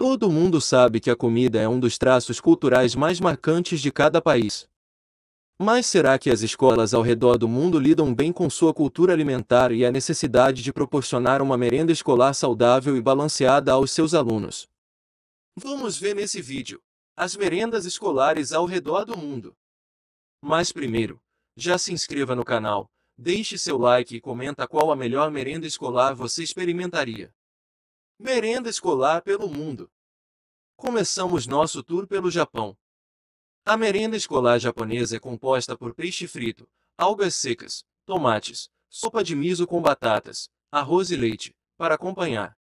Todo mundo sabe que a comida é um dos traços culturais mais marcantes de cada país. Mas será que as escolas ao redor do mundo lidam bem com sua cultura alimentar e a necessidade de proporcionar uma merenda escolar saudável e balanceada aos seus alunos? Vamos ver nesse vídeo as merendas escolares ao redor do mundo. Mas primeiro, já se inscreva no canal, deixe seu like e comenta qual a melhor merenda escolar você experimentaria. Merenda escolar pelo mundo. Começamos nosso tour pelo Japão. A merenda escolar japonesa é composta por peixe frito, algas secas, tomates, sopa de miso com batatas, arroz e leite, para acompanhar.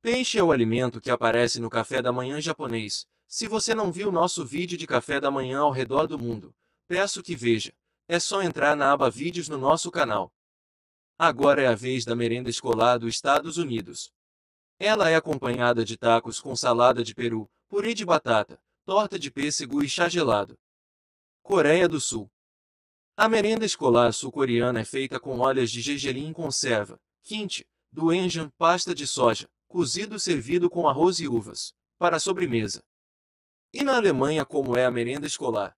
Peixe é o alimento que aparece no café da manhã japonês. Se você não viu nosso vídeo de café da manhã ao redor do mundo, peço que veja. É só entrar na aba Vídeos no nosso canal. Agora é a vez da merenda escolar dos Estados Unidos. Ela é acompanhada de tacos com salada de peru, purê de batata, torta de pêssego e chá gelado. Coreia do Sul A merenda escolar sul-coreana é feita com olhas de gergelim em conserva, quinte, doenjang, pasta de soja, cozido servido com arroz e uvas, para sobremesa. E na Alemanha como é a merenda escolar?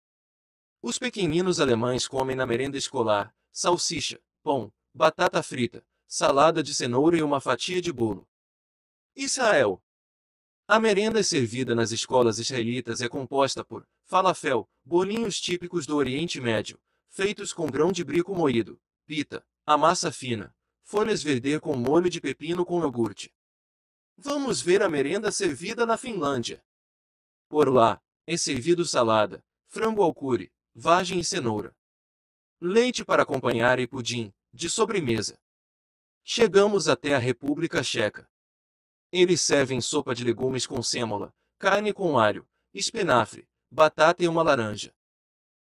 Os pequeninos alemães comem na merenda escolar salsicha, pão, batata frita, salada de cenoura e uma fatia de bolo. Israel. A merenda servida nas escolas israelitas é composta por falafel, bolinhos típicos do Oriente Médio, feitos com grão de brico moído, pita, a massa fina, folhas verde com molho de pepino com iogurte. Vamos ver a merenda servida na Finlândia. Por lá, é servido salada, frango ao curry, vagem e cenoura. Leite para acompanhar e pudim, de sobremesa. Chegamos até a República Checa. Eles servem sopa de legumes com sêmola, carne com alho, espinafre, batata e uma laranja.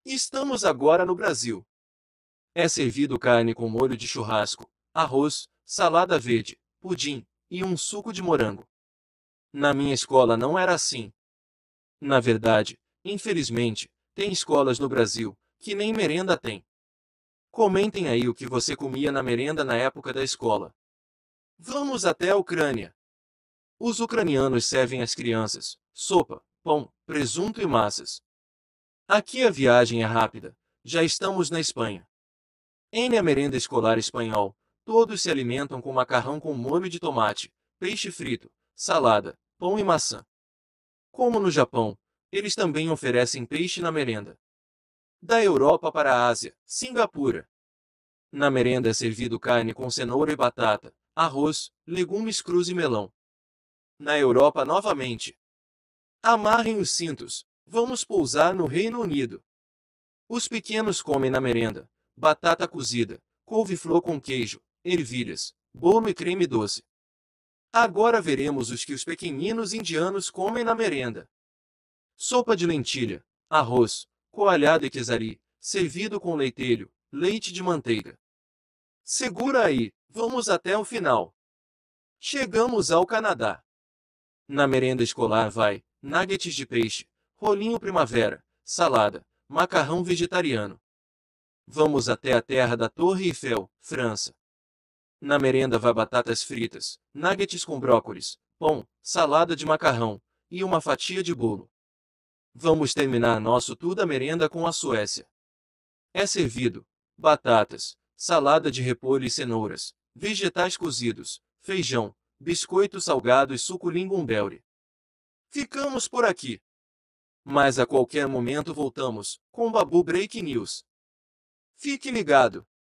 Estamos agora no Brasil. É servido carne com molho de churrasco, arroz, salada verde, pudim e um suco de morango. Na minha escola não era assim. Na verdade, infelizmente, tem escolas no Brasil que nem merenda tem. Comentem aí o que você comia na merenda na época da escola. Vamos até a Ucrânia. Os ucranianos servem às crianças sopa, pão, presunto e massas. Aqui a viagem é rápida. Já estamos na Espanha. Em a merenda escolar espanhol, todos se alimentam com macarrão com molho de tomate, peixe frito, salada, pão e maçã. Como no Japão, eles também oferecem peixe na merenda. Da Europa para a Ásia, Singapura. Na merenda é servido carne com cenoura e batata, arroz, legumes crus e melão na Europa novamente. Amarrem os cintos, vamos pousar no Reino Unido. Os pequenos comem na merenda, batata cozida, couve-flor com queijo, ervilhas, bolo e creme doce. Agora veremos os que os pequeninos indianos comem na merenda. Sopa de lentilha, arroz, coalhada e quesari, servido com leitelho, leite de manteiga. Segura aí, vamos até o final. Chegamos ao Canadá. Na merenda escolar vai nuggets de peixe, rolinho primavera, salada, macarrão vegetariano. Vamos até a terra da Torre Eiffel, França. Na merenda vai batatas fritas, nuggets com brócolis, pão, salada de macarrão e uma fatia de bolo. Vamos terminar nosso tudo a merenda com a Suécia. É servido batatas, salada de repolho e cenouras, vegetais cozidos, feijão, biscoito salgado e suco lingonberry. Ficamos por aqui. Mas a qualquer momento voltamos, com Babu Break News. Fique ligado!